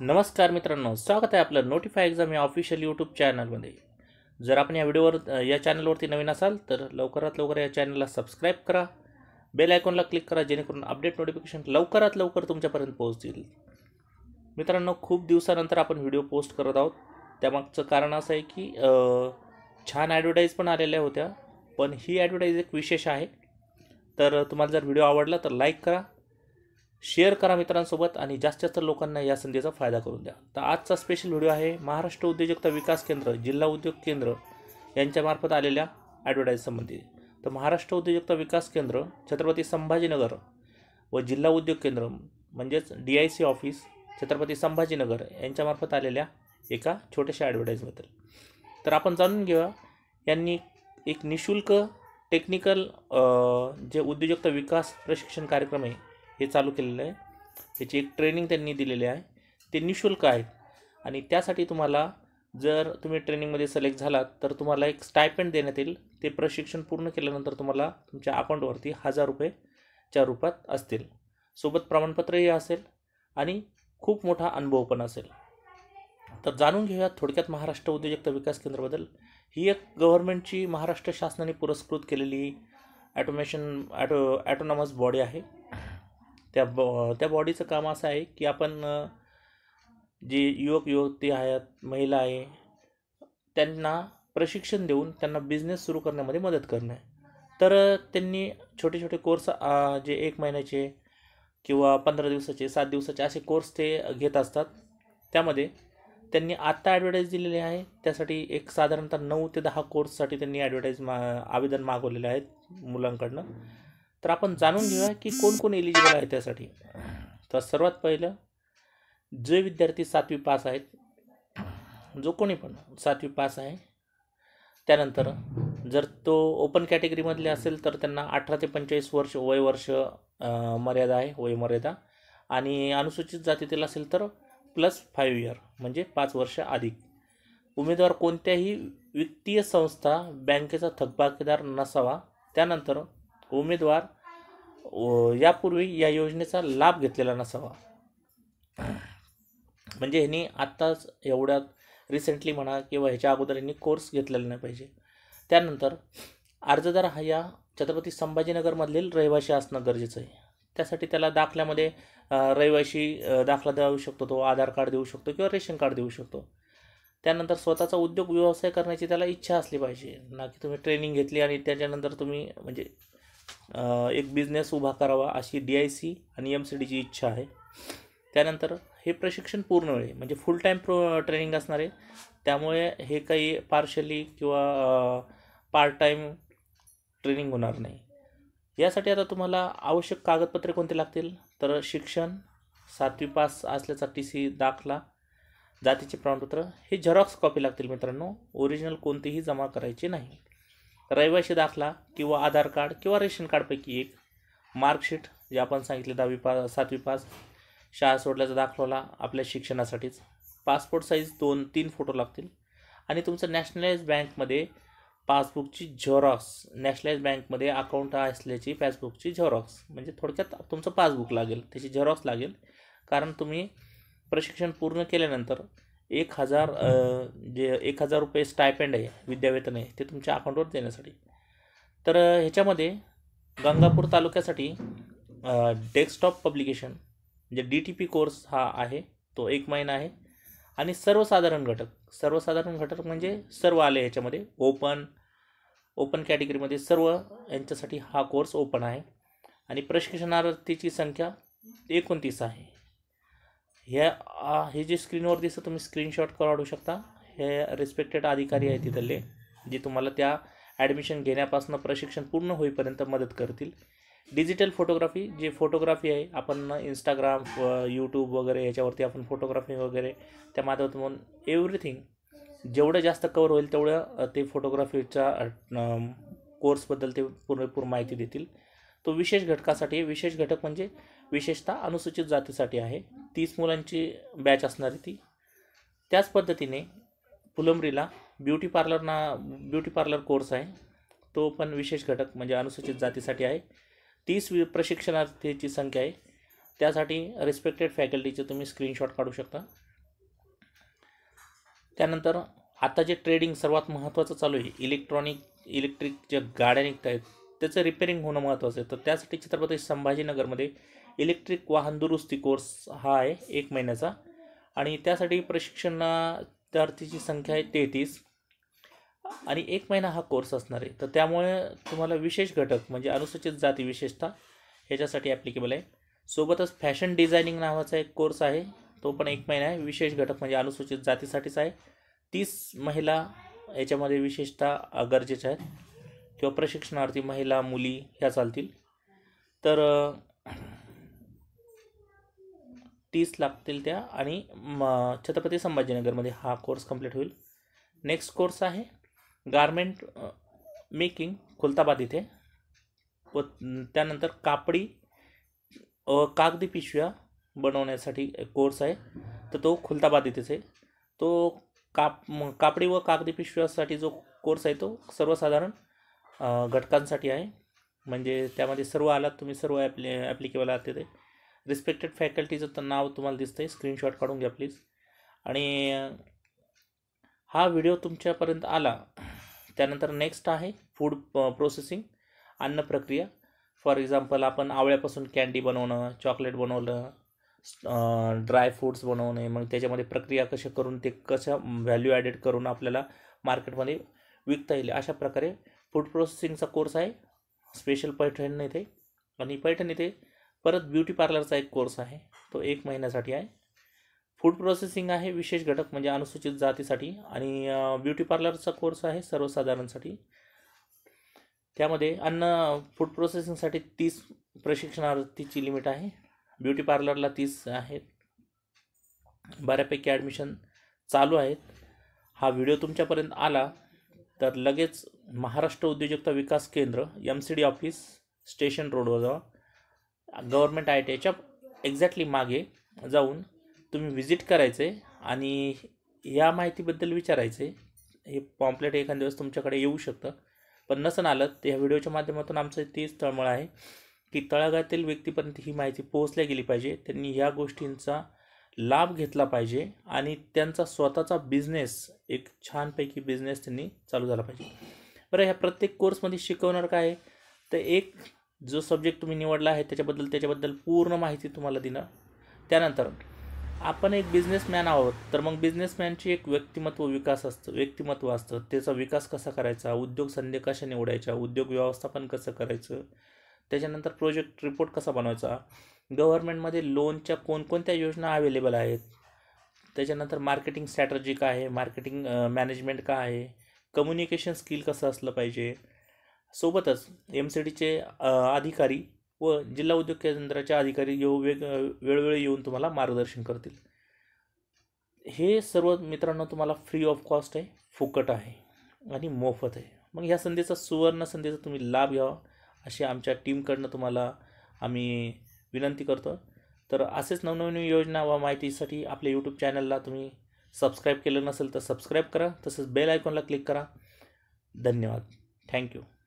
नमस्कार मित्रांनो स्वागत आहे आपलं नोटिफाय एक्झाम या ऑफिशियल यूट्यूब चॅनलमध्ये जर आपण या व्हिडिओवर या चॅनलवरती नवीन असाल तर लवकरात लवकर या चॅनलला सबस्क्राईब करा बेल आयकॉनला क्लिक करा जेणेकरून अपडेट नोटिफिकेशन लवकरात लवकर तुमच्यापर्यंत पोहोचतील मित्रांनो खूप दिवसानंतर आपण व्हिडिओ पोस्ट करत आहोत त्यामागचं कारण असं आहे की छान ॲडव्हर्टाईज पण आलेल्या होत्या पण ही ॲडव्हर्टाईज एक विशेष आहे तर तुम्हाला जर व्हिडिओ आवडला तर लाईक करा शेअर करा मित्रांसोबत आणि जास्तीत जास्त लोकांना या संधीचा फायदा करून द्या तर आजचा स्पेशल व्हिडिओ आहे महाराष्ट्र उद्योजकता विकास केंद्र जिल्हा उद्योग केंद्र यांच्यामार्फत आलेल्या ॲडव्हर्टाईज संबंधी तर महाराष्ट्र उद्योजकता विकास केंद्र छत्रपती संभाजीनगर व जिल्हा उद्योग केंद्र म्हणजेच D I C office Chhatrapati Sambhajinagar यांच्यामार्फत आलेल्या एका छोट्याशा ॲडव्हर्टाईजबद्दल तर आपण जाणून घेऊया यांनी एक निशुल्क टेक्निकल जे उद्योजकता विकास प्रशिक्षण कार्यक्रम आहे हे चालू केलेलं आहे त्याची एक ट्रेनिंग त्यांनी दिलेली आहे ते निशुल्क आहेत आणि त्यासाठी तुम्हाला जर तुम्ही ट्रेनिंगमध्ये सिलेक्ट झालात तर तुम्हाला एक स्टायपेंड देण्यात येईल ते प्रशिक्षण पूर्ण केल्यानंतर तुम्हाला तुमच्या अकाउंटवरती हजार रुपयेच्या रूपात असतील सोबत प्रमाणपत्रही असेल आणि खूप मोठा अनुभव पण असेल तर जाणून घेऊयात थोडक्यात महाराष्ट्र उद्योजकता विकास केंद्राबद्दल ही एक गव्हर्नमेंटची महाराष्ट्र शासनाने पुरस्कृत केलेली ॲटोमेशन ॲटो ॲटोनॉमस बॉडी आहे त्या बॉ त्या बॉडीचं काम असं आहे की आपण जे युवक युवती आहेत महिला आहे त्यांना प्रशिक्षण देऊन त्यांना बिझनेस सुरू करण्यामध्ये मदत करणे तर त्यांनी छोटे छोटे कोर्स जे एक महिन्याचे किंवा पंधरा दिवसाचे सात दिवसाचे असे कोर्स ते घेत असतात त्यामध्ये त्यांनी आत्ता ॲडव्हर्टाईज दिलेली आहे त्यासाठी एक साधारणतः नऊ ते दहा कोर्ससाठी त्यांनी ॲडव्हर्टाईज मा आवेदन मागवलेले आहेत मुलांकडनं तर आपण जाणून घेऊया की कोण कोण एलिजिबल आहे त्यासाठी तर सर्वात पहिलं जे विद्यार्थी सातवी पास आहेत जो कोणी पण सातवी पास आहे त्यानंतर जर तो ओपन कॅटेगरीमधले असेल तर त्यांना अठरा ते पंचेचाळीस वर्ष वय वर्ष मर्यादा आहे वयमर्यादा आणि अनुसूचित जातीतील असेल तर प्लस फाईव्ह इयर म्हणजे पाच वर्ष अधिक उमेदवार कोणत्याही वित्तीय संस्था बँकेचा थकबाकीदार नसावा त्यानंतर उमेदवार यापूर्वी या योजनेचा लाभ घेतलेला नसावा म्हणजे ह्यांनी आत्ताच एवढ्यात रिसेंटली म्हणा किंवा ह्याच्या अगोदर यांनी कोर्स घेतलेला नाही पाहिजे त्यानंतर अर्जदार हा या छत्रपती संभाजीनगरमधील रहिवाशी असणं गरजेचं आहे त्यासाठी त्याला दाखल्यामध्ये रहिवाशी दाखला देऊ शकतो तो आधार कार्ड देऊ शकतो किंवा रेशन कार्ड देऊ शकतो त्यानंतर स्वतःचा उद्योग व्यवसाय करण्याची त्याला इच्छा असली पाहिजे ना की तुम्ही ट्रेनिंग घेतली आणि त्याच्यानंतर तुम्ही म्हणजे एक बिझनेस उभा करावा अशी डी आय सी आणि एम सी डीची इच्छा आहे त्यानंतर हे प्रशिक्षण पूर्ण वेळ म्हणजे फुल टाईम प्रो ट्रेनिंग असणार आहे त्यामुळे हे काही पार्शली किंवा पार्ट टाइम ट्रेनिंग होणार नाही यासाठी आता तुम्हाला आवश्यक कागदपत्रे कोणती लागतील तर शिक्षण सातवी पास असल्याचा टी सी दाखला जातीचे प्रमाणपत्र हे झेरॉक्स कॉपी लागतील मित्रांनो ओरिजिनल कोणतीही जमा करायची नाही रहिवाशी दाखला किंवा आधार कार्ड किंवा रेशन कार्डपैकी एक मार्कशीट जे आपण सांगितले दहावी पास सातवी पास शाळा सोडल्याचा दाखवला आपल्या शिक्षणासाठीच पासपोर्ट साईज दोन तीन फोटो लागतील आणि तुमचं नॅशनलाइज बँकमध्ये पासबुकची झेरॉक्स नॅशनलाइज बँकमध्ये अकाउंट असल्याची पासबुकची झेरॉक्स म्हणजे थोडक्यात तुमचं पासबुक लागेल त्याची झेरॉक्स लागेल कारण तुम्ही प्रशिक्षण पूर्ण केल्यानंतर एक हजार जे एक हजार रुपये स्टायपेंड आहे विद्यावेतन आहे ते तुमच्या अकाउंटवर देण्यासाठी तर ह्याच्यामध्ये गंगापूर तालुक्यासाठी डेस्कटॉप पब्लिकेशन जे डी टी पी कोर्स हा आहे तो एक महिना आहे आणि सर्वसाधारण घटक सर्वसाधारण घटक म्हणजे सर्व आले ह्याच्यामध्ये ओपन ओपन कॅटेगरीमध्ये सर्व यांच्यासाठी हा कोर्स ओपन आहे आणि प्रशिक्षणार्थीची संख्या एकोणतीस आहे ह्या हे जे स्क्रीनवर दिसतं तुम्ही स्क्रीनशॉट काढू शकता हे रिस्पेक्टेड अधिकारी आहेत तिथले जे तुम्हाला त्या ॲडमिशन घेण्यापासून प्रशिक्षण पूर्ण होईपर्यंत मदत करतील डिजिटल फोटोग्राफी जे फोटोग्राफी आहे आपण इंस्टाग्राम यूट्यूब वगैरे याच्यावरती आपण फोटोग्राफी वगैरे त्या माध्यमातून एव्हरीथिंग जेवढं जास्त कवर होईल तेवढं ते फोटोग्राफीच्या कोर्सबद्दल ते पुरेपूर माहिती देतील तो विशेष घटकासाठी विशेष घटक म्हणजे विशेषतः अनुसूचित जातीसाठी आहे तीस मुलांची बॅच असणारी ती त्याच पद्धतीने फुलंब्रीला ब्युटी पार्लर ना ब्युटी पार्लर कोर्स आहे तो पण विशेष घटक म्हणजे अनुसूचित जातीसाठी आहे तीस वि प्रशिक्षणार्थीची संख्या आहे त्यासाठी रिस्पेक्टेड फॅकल्टीचे तुम्ही स्क्रीनशॉट काढू शकता त्यानंतर आता जे ट्रेडिंग सर्वात महत्त्वाचं चालू आहे इलेक्ट्रॉनिक इलेक्ट्रिक ज्या गाड्या निघत आहेत त्याचं रिपेअरिंग होणं महत्त्वाचं आहे तर त्यासाठी छत्रपती संभाजीनगरमध्ये इलेक्ट्रिक वाहन दुरुस्ती कोर्स हा आहे एक महिन्याचा आणि त्यासाठी प्रशिक्षणार्थीची संख्या आहे तेहतीस आणि एक महिना हा कोर्स असणार आहे तर त्यामुळे तुम्हाला विशेष घटक म्हणजे अनुसूचित जाती विशेषता ह्याच्यासाठी ॲप्लिकेबल आहे सोबतच फॅशन डिझायनिंग नावाचा एक कोर्स आहे तो पण एक महिना आहे विशेष घटक म्हणजे अनुसूचित जातीसाठीच आहे तीस महिला याच्यामध्ये विशेषतः गरजेच्या आहेत किंवा प्रशिक्षणार्थी महिला मुली ह्या चालतील तर तीस लागतील त्या आणि म छत्रपती संभाजीनगरमध्ये हा कोर्स कंप्लीट होईल नेक्स्ट कोर्स आहे गारमेंट मेकिंग खुलताबाद इथे व त्यानंतर कापडी कागदी पिशव्या बनवण्यासाठी कोर्स आहे तर तो खुलताबाद इथेच आहे तो काप कापडी व कागदी पिशव्यासाठी जो कोर्स आहे तो सर्वसाधारण घटकांसाठी आहे म्हणजे त्यामध्ये सर्व आलात तुम्ही सर्व ॲप्लि ॲप्लिकेबल आहात तिथे रिस्पेक्टेड फॅकल्टीचं नाव तुम्हाला दिसतं आहे स्क्रीनशॉट काढून घ्या प्लीज आणि हा व्हिडिओ तुमच्यापर्यंत आला त्यानंतर नेक्स्ट आहे फूड प्रोसेसिंग अन्न प्रक्रिया फॉर एक्झाम्पल आपण आवळ्यापासून कॅन्डी बनवणं चॉकलेट बनवलं ड्राय फ्रूट्स बनवणे मग त्याच्यामध्ये प्रक्रिया कशा करून ते कशा व्हॅल्यू ॲडेड करून आपल्याला मार्केटमध्ये विकता येईल अशा प्रकारे फूड प्रोसेसिंगचा कोर्स आहे स्पेशल पैठण इथे आणि पैठण इथे परत ब्युटी पार्लरचा एक कोर्स आहे तो एक महिन्यासाठी आहे फूड प्रोसेसिंग आहे विशेष घटक म्हणजे अनुसूचित जातीसाठी आणि ब्युटी पार्लरचा कोर्स आहे सर्वसाधारणसाठी त्यामध्ये अन्न फूड प्रोसेसिंगसाठी तीस प्रशिक्षणार्थीची लिमिट आहे ब्युटी पार्लरला तीस आहेत बऱ्यापैकी ॲडमिशन चालू आहेत हा व्हिडिओ तुमच्यापर्यंत आला तर लगेच महाराष्ट्र उद्योजकता विकास केंद्र M C D office station रोडवर जावा गव्हर्मेंट आय टी आयच्या एक्झॅक्टली मागे जाऊन तुम्ही व्हिजिट करायचे आणि या माहितीबद्दल विचारायचे हे पॉम्पलेट एखाद्या दिवस तुमच्याकडे येऊ शकतं पण नसन आलं तर ह्या व्हिडिओच्या माध्यमातून आमचं तीच तळमळ आहे की तळागातील व्यक्तीपर्यंत ही माहिती पोहोचल्या गेली पाहिजे त्यांनी ह्या गोष्टींचा लाभ घेतला पाहिजे आणि त्यांचा स्वतःचा बिझनेस एक छानपैकी बिझनेस त्यांनी चालू झाला पाहिजे बरं ह्या प्रत्येक कोर्समध्ये शिकवणार काय तर एक जो सब्जेक्ट तुम्ही निवडला आहे त्याच्याबद्दल त्याच्याबद्दल पूर्ण माहिती तुम्हाला देणं त्यानंतर आपण एक बिझनेसमॅन आहोत तर मग बिझनेसमॅनची एक व्यक्तिमत्व विकास असतं व्यक्तिमत्व असतं त्याचा विकास कसा करायचा उद्योग संधी कशा निवडायच्या उद्योग व्यवस्थापन कसं करायचं त्याच्यानंतर प्रोजेक्ट रिपोर्ट कसा बनवायचा गव्हर्मेंटमध्ये लोनच्या कोणकोणत्या योजना अवेलेबल आहेत त्याच्यानंतर मार्केटिंग स्ट्रॅटर्जी काय आहे मार्केटिंग मॅनेजमेंट काय आहे कम्युनिकेशन स्किल कसं असलं पाहिजे सोबतच एम सी डीचे अधिकारी व जिल्हा उद्योग केंद्राचे अधिकारी येऊ वेग वेळोवेळी येऊन तुम्हाला मार्गदर्शन करतील हे सर्व मित्रांनो तुम्हाला फ्री ऑफ कॉस्ट आहे फुकट आहे आणि मोफत आहे मग ह्या संधीचा सुवर्ण संधीचा तुम्ही लाभ घ्यावा अशी आमच्या टीमकडनं तुम्हाला आम्ही विनंती करतो तर असेच नवनवीन योजना व माहितीसाठी आपल्या यूट्यूब चॅनलला तुम्ही सबस्क्राईब केलं नसेल तर सबस्क्राईब करा तसंच बेल आयकॉनला क्लिक करा धन्यवाद थँक्यू